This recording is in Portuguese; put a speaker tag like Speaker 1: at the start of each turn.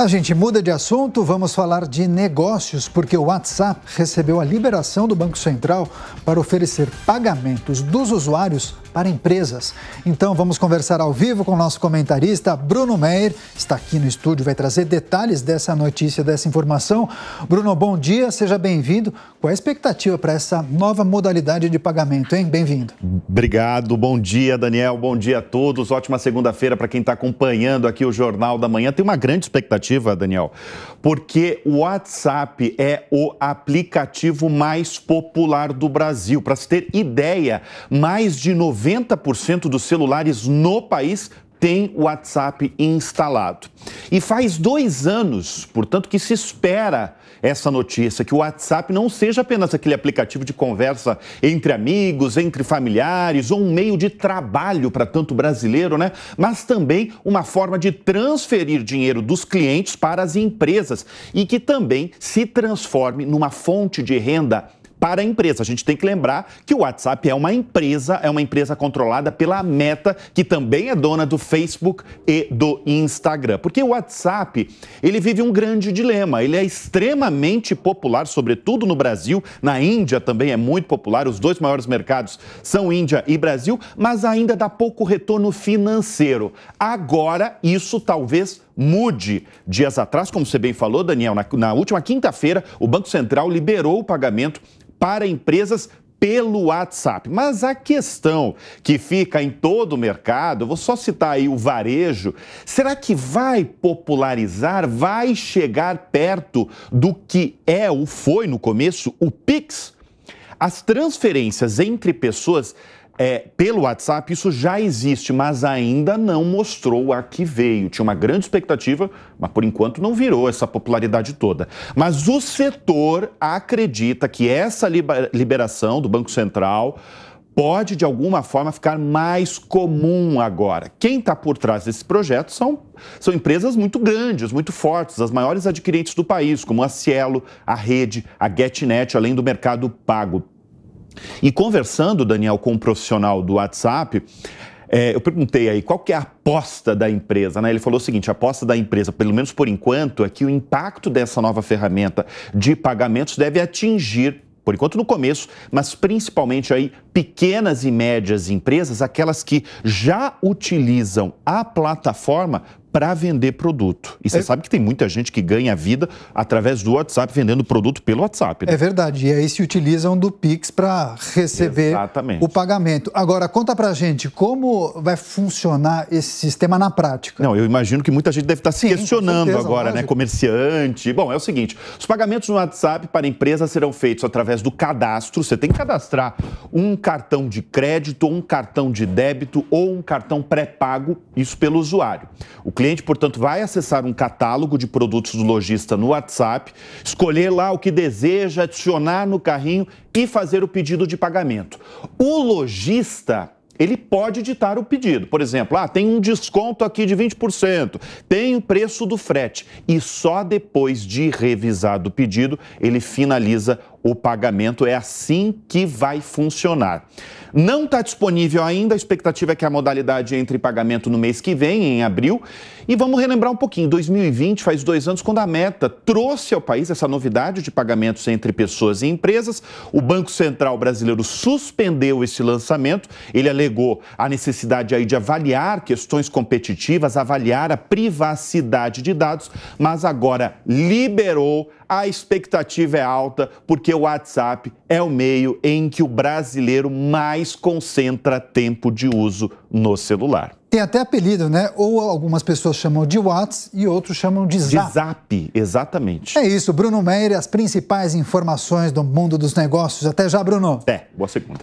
Speaker 1: A gente muda de assunto, vamos falar de negócios, porque o WhatsApp recebeu a liberação do Banco Central para oferecer pagamentos dos usuários para empresas. Então vamos conversar ao vivo com o nosso comentarista Bruno Meyer, está aqui no estúdio, vai trazer detalhes dessa notícia, dessa informação. Bruno, bom dia, seja bem-vindo. Qual a expectativa para essa nova modalidade de pagamento, hein? Bem-vindo.
Speaker 2: Obrigado, bom dia, Daniel, bom dia a todos. Ótima segunda-feira para quem está acompanhando aqui o Jornal da Manhã. Tem uma grande expectativa negativa, Daniel? Porque o WhatsApp é o aplicativo mais popular do Brasil. Para se ter ideia, mais de 90% dos celulares no país tem o WhatsApp instalado. E faz dois anos, portanto, que se espera essa notícia, que o WhatsApp não seja apenas aquele aplicativo de conversa entre amigos, entre familiares, ou um meio de trabalho para tanto brasileiro, né? Mas também uma forma de transferir dinheiro dos clientes para as empresas e que também se transforme numa fonte de renda para a empresa. A gente tem que lembrar que o WhatsApp é uma empresa, é uma empresa controlada pela Meta, que também é dona do Facebook e do Instagram. Porque o WhatsApp, ele vive um grande dilema. Ele é extremamente popular, sobretudo no Brasil, na Índia também é muito popular. Os dois maiores mercados são Índia e Brasil, mas ainda dá pouco retorno financeiro. Agora isso talvez mude. Dias atrás, como você bem falou, Daniel, na, na última quinta-feira, o Banco Central liberou o pagamento para empresas pelo WhatsApp. Mas a questão que fica em todo o mercado, vou só citar aí o varejo, será que vai popularizar, vai chegar perto do que é ou foi no começo o Pix? As transferências entre pessoas é, pelo WhatsApp, isso já existe, mas ainda não mostrou a que veio. Tinha uma grande expectativa, mas por enquanto não virou essa popularidade toda. Mas o setor acredita que essa liberação do Banco Central pode, de alguma forma, ficar mais comum agora. Quem está por trás desse projeto são, são empresas muito grandes, muito fortes, as maiores adquirentes do país, como a Cielo, a Rede, a GetNet, além do Mercado Pago. E conversando, Daniel, com um profissional do WhatsApp, é, eu perguntei aí qual que é a aposta da empresa, né? Ele falou o seguinte: a aposta da empresa, pelo menos por enquanto, é que o impacto dessa nova ferramenta de pagamentos deve atingir por enquanto no começo, mas principalmente aí pequenas e médias empresas, aquelas que já utilizam a plataforma para vender produto. E você é... sabe que tem muita gente que ganha vida através do WhatsApp, vendendo produto pelo WhatsApp. Né? É
Speaker 1: verdade. E aí se utilizam do Pix para
Speaker 2: receber Exatamente.
Speaker 1: o pagamento. Agora, conta para gente como vai funcionar esse sistema na prática.
Speaker 2: Não, eu imagino que muita gente deve estar se Sim, questionando certeza, agora, né? lógico. né? Comerciante. Bom, é o seguinte: os pagamentos no WhatsApp para empresa serão feitos através do cadastro. Você tem que cadastrar um cartão de crédito, um cartão de débito ou um cartão pré-pago, isso pelo usuário. O cliente, portanto, vai acessar um catálogo de produtos do lojista no WhatsApp, escolher lá o que deseja, adicionar no carrinho e fazer o pedido de pagamento. O lojista ele pode ditar o pedido. Por exemplo, ah, tem um desconto aqui de 20%, tem o preço do frete. E só depois de revisado o pedido, ele finaliza o pagamento. É assim que vai funcionar. Não está disponível ainda, a expectativa é que a modalidade entre pagamento no mês que vem, em abril. E vamos relembrar um pouquinho: 2020 faz dois anos quando a Meta trouxe ao país essa novidade de pagamentos entre pessoas e empresas. O Banco Central brasileiro suspendeu esse lançamento. Ele alegou a necessidade aí de avaliar questões competitivas, avaliar a privacidade de dados, mas agora liberou a expectativa é alta porque o WhatsApp é o meio em que o brasileiro mais concentra tempo de uso no celular.
Speaker 1: Tem até apelido, né? Ou algumas pessoas chamam de WhatsApp e outros chamam de Zap. De
Speaker 2: Zap, exatamente.
Speaker 1: É isso, Bruno Meire, as principais informações do mundo dos negócios. Até já, Bruno.
Speaker 2: É, boa segunda.